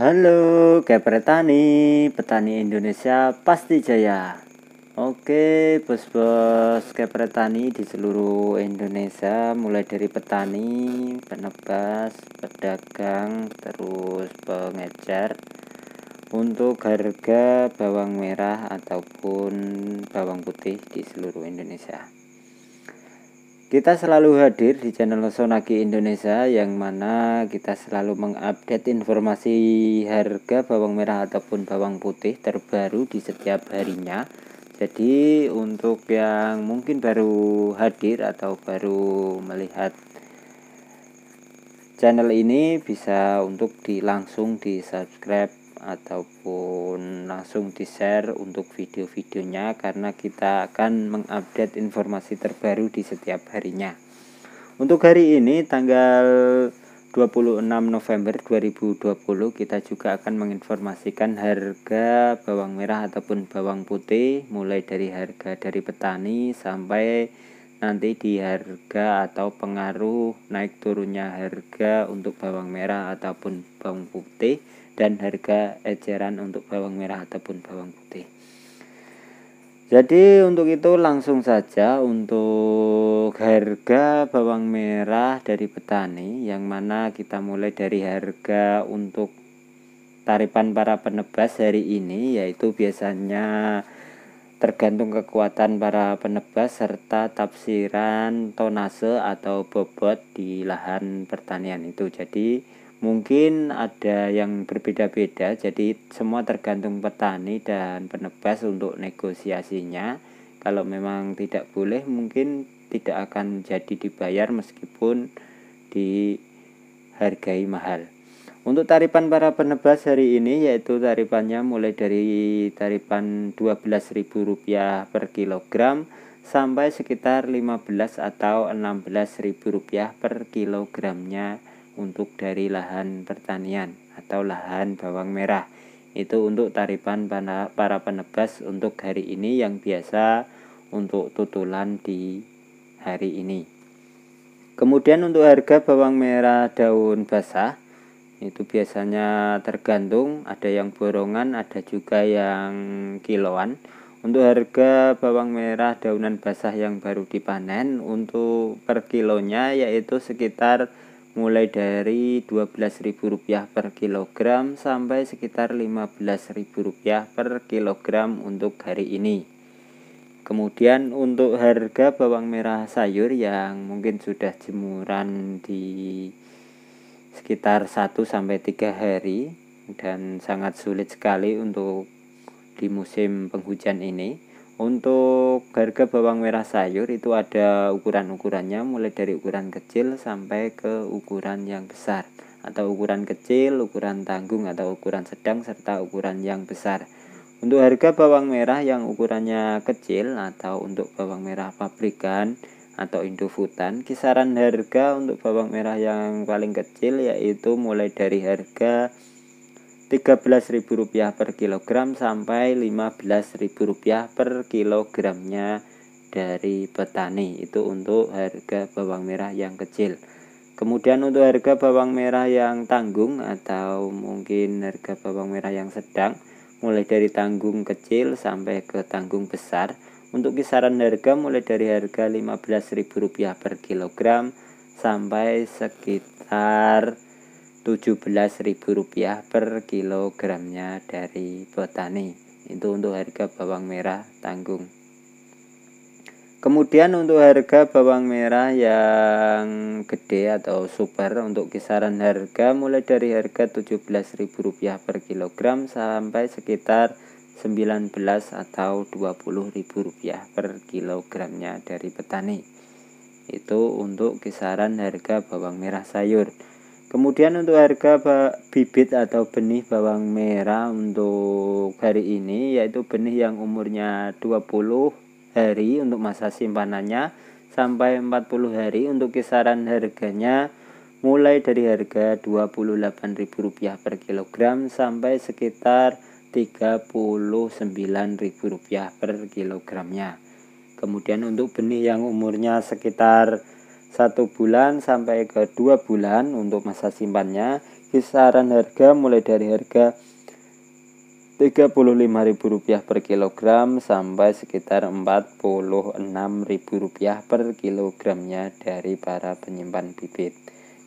Halo, kepretani, petani, Indonesia pasti jaya. Oke, bos-bos kepretani di seluruh Indonesia, mulai dari petani, penebas, pedagang, terus pengejar. Untuk harga bawang merah ataupun bawang putih di seluruh Indonesia. Kita selalu hadir di channel Sonaki Indonesia yang mana kita selalu mengupdate informasi harga bawang merah ataupun bawang putih terbaru di setiap harinya. Jadi untuk yang mungkin baru hadir atau baru melihat channel ini bisa untuk di langsung di subscribe ataupun langsung di share untuk video-videonya karena kita akan mengupdate informasi terbaru di setiap harinya untuk hari ini tanggal 26 November 2020 kita juga akan menginformasikan harga bawang merah ataupun bawang putih mulai dari harga dari petani sampai nanti di harga atau pengaruh naik turunnya harga untuk bawang merah ataupun bawang putih dan harga eceran untuk bawang merah ataupun bawang putih. Jadi untuk itu langsung saja untuk harga bawang merah dari petani yang mana kita mulai dari harga untuk tarifan para penebas hari ini yaitu biasanya tergantung kekuatan para penebas serta tafsiran tonase atau bobot di lahan pertanian itu. Jadi mungkin ada yang berbeda-beda jadi semua tergantung petani dan penebas untuk negosiasinya kalau memang tidak boleh mungkin tidak akan jadi dibayar meskipun dihargai mahal untuk tarifan para penebas hari ini yaitu tarifannya mulai dari tarifan Rp12.000 per kilogram sampai sekitar 15 atau 16.000 rupiah per kilogramnya untuk dari lahan pertanian atau lahan bawang merah itu untuk tarifan para penebas untuk hari ini yang biasa untuk tutulan di hari ini kemudian untuk harga bawang merah daun basah itu biasanya tergantung ada yang borongan ada juga yang kiloan untuk harga bawang merah daunan basah yang baru dipanen untuk per kilonya yaitu sekitar mulai dari Rp12.000 per kilogram sampai sekitar Rp15.000 per kilogram untuk hari ini. Kemudian untuk harga bawang merah sayur yang mungkin sudah jemuran di sekitar 1 sampai 3 hari dan sangat sulit sekali untuk di musim penghujan ini untuk harga bawang merah sayur itu ada ukuran-ukurannya mulai dari ukuran kecil sampai ke ukuran yang besar atau ukuran kecil, ukuran tanggung atau ukuran sedang serta ukuran yang besar. Untuk harga bawang merah yang ukurannya kecil atau untuk bawang merah pabrikan atau Indofutan, kisaran harga untuk bawang merah yang paling kecil yaitu mulai dari harga Rp13.000 per kilogram sampai Rp15.000 per kilogramnya dari petani itu untuk harga bawang merah yang kecil kemudian untuk harga bawang merah yang tanggung atau mungkin harga bawang merah yang sedang mulai dari tanggung kecil sampai ke tanggung besar untuk kisaran harga mulai dari harga Rp15.000 per kilogram sampai sekitar 17.000 rupiah per kilogramnya dari petani. Itu untuk harga bawang merah tanggung. Kemudian untuk harga bawang merah yang gede atau super untuk kisaran harga mulai dari harga 17.000 rupiah per kilogram sampai sekitar 19 atau 20.000 rupiah per kilogramnya dari petani. Itu untuk kisaran harga bawang merah sayur. Kemudian untuk harga bibit atau benih bawang merah untuk hari ini yaitu benih yang umurnya 20 hari untuk masa simpanannya sampai 40 hari untuk kisaran harganya mulai dari harga Rp28.000 per kilogram sampai sekitar Rp39.000 per kilogramnya. Kemudian untuk benih yang umurnya sekitar satu bulan sampai ke dua bulan untuk masa simpannya kisaran harga mulai dari harga Rp35.000 per kilogram sampai sekitar Rp46.000 per kilogramnya dari para penyimpan bibit.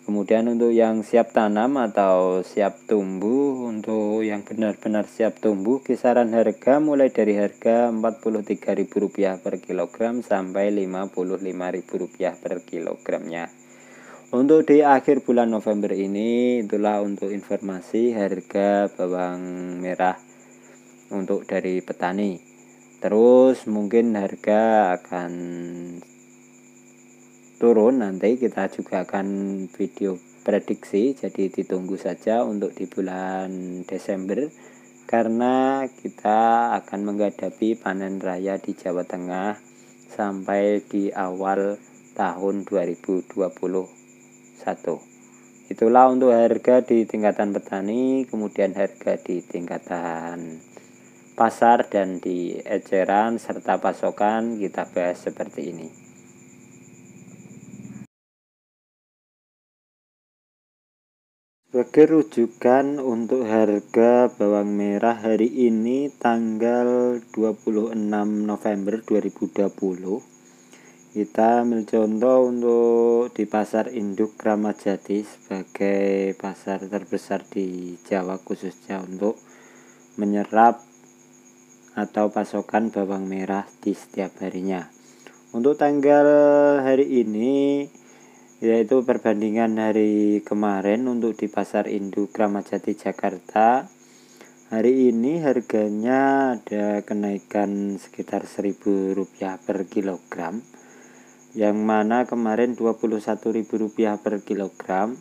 Kemudian untuk yang siap tanam atau siap tumbuh, untuk yang benar-benar siap tumbuh kisaran harga mulai dari harga Rp43.000 per kilogram sampai Rp55.000 per kilogramnya. Untuk di akhir bulan November ini itulah untuk informasi harga bawang merah untuk dari petani. Terus mungkin harga akan turun nanti kita juga akan video prediksi jadi ditunggu saja untuk di bulan Desember karena kita akan menghadapi panen raya di Jawa Tengah sampai di awal tahun 2021 itulah untuk harga di tingkatan petani kemudian harga di tingkatan pasar dan di eceran serta pasokan kita bahas seperti ini Burger rujukan untuk harga bawang merah hari ini tanggal 26 November 2020 kita ambil contoh untuk di pasar induk Kramajati sebagai pasar terbesar di Jawa khususnya untuk menyerap atau pasokan bawang merah di setiap harinya untuk tanggal hari ini yaitu perbandingan hari kemarin untuk di pasar induk Kramajati Jakarta hari ini harganya ada kenaikan sekitar rp rupiah per kilogram yang mana kemarin rp rupiah per kilogram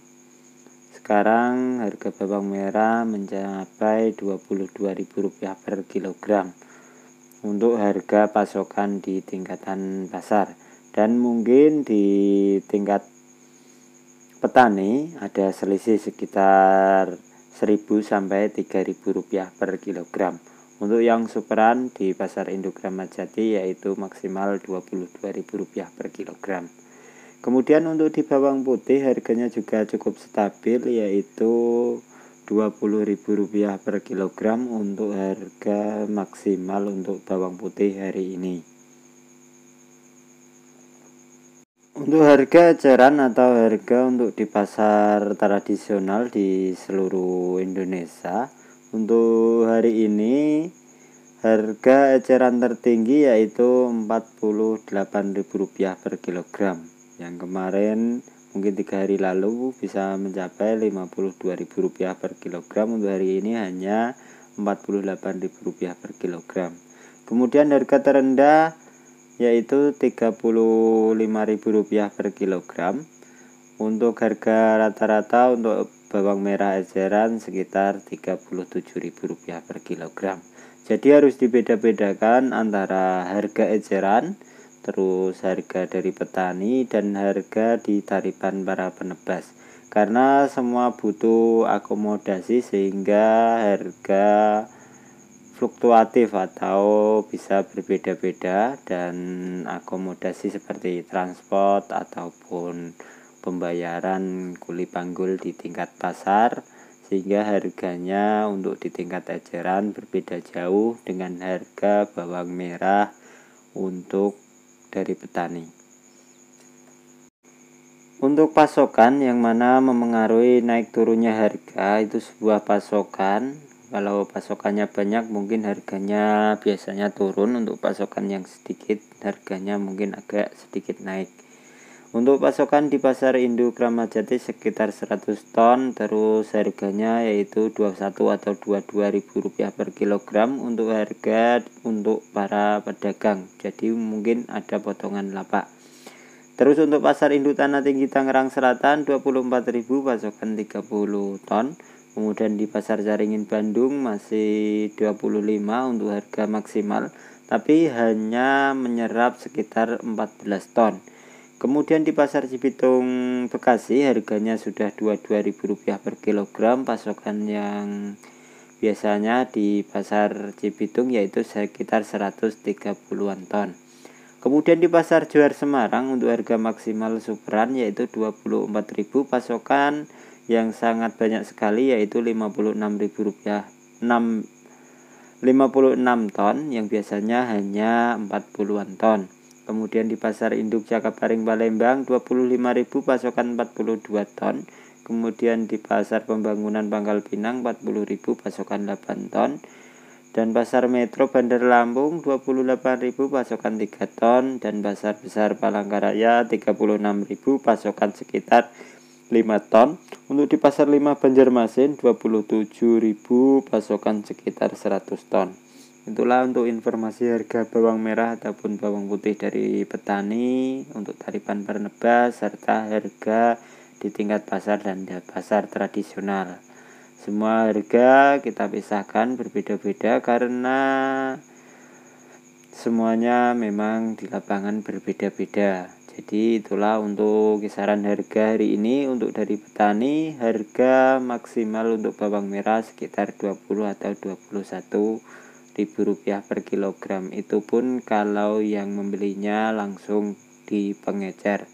sekarang harga bawang merah mencapai Rp22.000 per kilogram untuk harga pasokan di tingkatan pasar dan mungkin di tingkat petani ada selisih sekitar 1000 sampai 3000 rupiah per kilogram untuk yang superan di pasar induk Jati yaitu maksimal 22.000 rupiah per kilogram kemudian untuk di bawang putih harganya juga cukup stabil yaitu 20.000 rupiah per kilogram untuk harga maksimal untuk bawang putih hari ini. Untuk harga eceran atau harga untuk di pasar tradisional di seluruh Indonesia untuk hari ini harga eceran tertinggi yaitu Rp48.000 per kilogram yang kemarin mungkin tiga hari lalu bisa mencapai Rp52.000 per kilogram untuk hari ini hanya Rp48.000 per kilogram kemudian harga terendah yaitu Rp35.000 per kilogram untuk harga rata-rata untuk bawang merah eceran sekitar Rp37.000 per kilogram jadi harus dibeda-bedakan antara harga eceran terus harga dari petani dan harga di taripan para penebas karena semua butuh akomodasi sehingga harga fluktuatif atau bisa berbeda-beda dan akomodasi seperti transport ataupun pembayaran kuli panggul di tingkat pasar sehingga harganya untuk di tingkat eceran berbeda jauh dengan harga bawang merah untuk dari petani. Untuk pasokan yang mana memengaruhi naik turunnya harga itu sebuah pasokan kalau pasokannya banyak mungkin harganya biasanya turun untuk pasokan yang sedikit harganya mungkin agak sedikit naik untuk pasokan di pasar induk Kramajati sekitar 100 ton terus harganya yaitu 21 atau 22 ribu rupiah per kilogram untuk harga untuk para pedagang jadi mungkin ada potongan lapak Terus untuk pasar induk Tanah Tinggi Tangerang Selatan 24.000 pasokan 30 ton kemudian di pasar Jaringin Bandung masih 25 untuk harga maksimal tapi hanya menyerap sekitar 14 ton kemudian di pasar Cibitung Bekasi harganya sudah Rp22.000 per kilogram pasokan yang biasanya di pasar Cibitung yaitu sekitar 130-an ton. Kemudian di pasar Juar Semarang untuk harga maksimal superan yaitu 24.000 pasokan yang sangat banyak sekali yaitu 56.000 rupiah 6 56 ton yang biasanya hanya 40-an ton kemudian di pasar induk Jakabaring Palembang 25.000 pasokan 42 ton kemudian di pasar pembangunan Pangkal Pinang 40.000 pasokan 8 ton dan pasar metro Bandar Lampung 28.000 pasokan 3 ton dan pasar besar Palangkaraya 36.000 pasokan sekitar 5 ton. Untuk di Pasar 5 Banjarmasin 27.000 pasokan sekitar 100 ton. Itulah untuk informasi harga bawang merah ataupun bawang putih dari petani untuk tarifan pernebas serta harga di tingkat pasar dan pasar tradisional. Semua harga kita pisahkan berbeda-beda karena semuanya memang di lapangan berbeda-beda jadi itulah untuk kisaran harga hari ini untuk dari petani harga maksimal untuk bawang merah sekitar 20 atau 21 ribu rupiah per kilogram itu pun kalau yang membelinya langsung di pengecer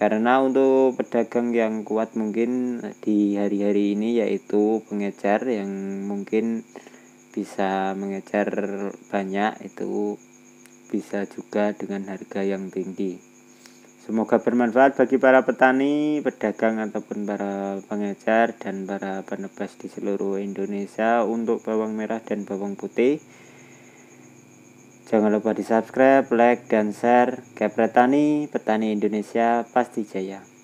karena untuk pedagang yang kuat mungkin di hari-hari ini yaitu pengecer yang mungkin bisa mengejar banyak itu bisa juga dengan harga yang tinggi Semoga bermanfaat bagi para petani, pedagang ataupun para pengejar dan para penebas di seluruh Indonesia untuk bawang merah dan bawang putih. Jangan lupa di subscribe, like, dan share. Kepretani, petani Indonesia pasti jaya.